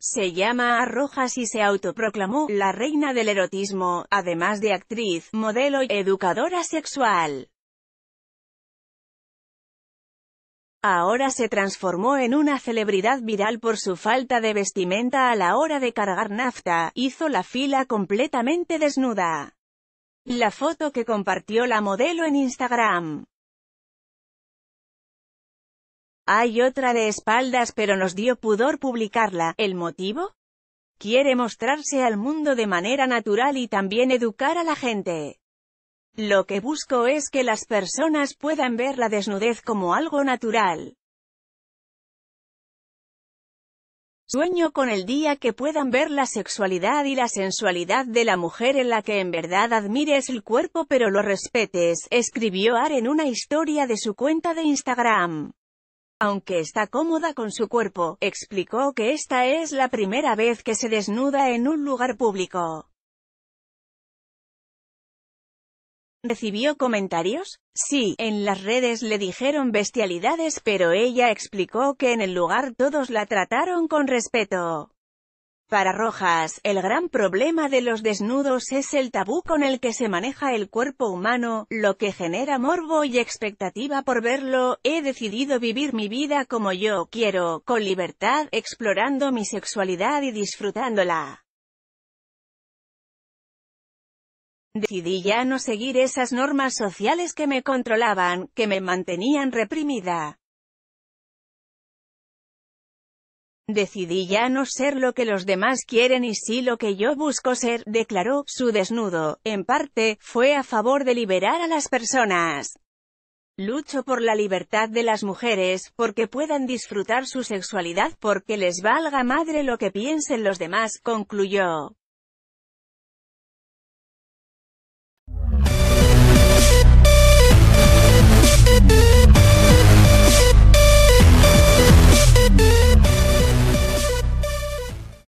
Se llama a Rojas y se autoproclamó la reina del erotismo, además de actriz, modelo y educadora sexual. Ahora se transformó en una celebridad viral por su falta de vestimenta a la hora de cargar nafta, hizo la fila completamente desnuda. La foto que compartió la modelo en Instagram hay otra de espaldas pero nos dio pudor publicarla. ¿El motivo? Quiere mostrarse al mundo de manera natural y también educar a la gente. Lo que busco es que las personas puedan ver la desnudez como algo natural. Sueño con el día que puedan ver la sexualidad y la sensualidad de la mujer en la que en verdad admires el cuerpo pero lo respetes, escribió Are en una historia de su cuenta de Instagram. Aunque está cómoda con su cuerpo, explicó que esta es la primera vez que se desnuda en un lugar público. ¿Recibió comentarios? Sí, en las redes le dijeron bestialidades pero ella explicó que en el lugar todos la trataron con respeto. Para Rojas, el gran problema de los desnudos es el tabú con el que se maneja el cuerpo humano, lo que genera morbo y expectativa por verlo, he decidido vivir mi vida como yo quiero, con libertad, explorando mi sexualidad y disfrutándola. Decidí ya no seguir esas normas sociales que me controlaban, que me mantenían reprimida. Decidí ya no ser lo que los demás quieren y sí lo que yo busco ser, declaró, su desnudo, en parte, fue a favor de liberar a las personas. Lucho por la libertad de las mujeres, porque puedan disfrutar su sexualidad, porque les valga madre lo que piensen los demás, concluyó.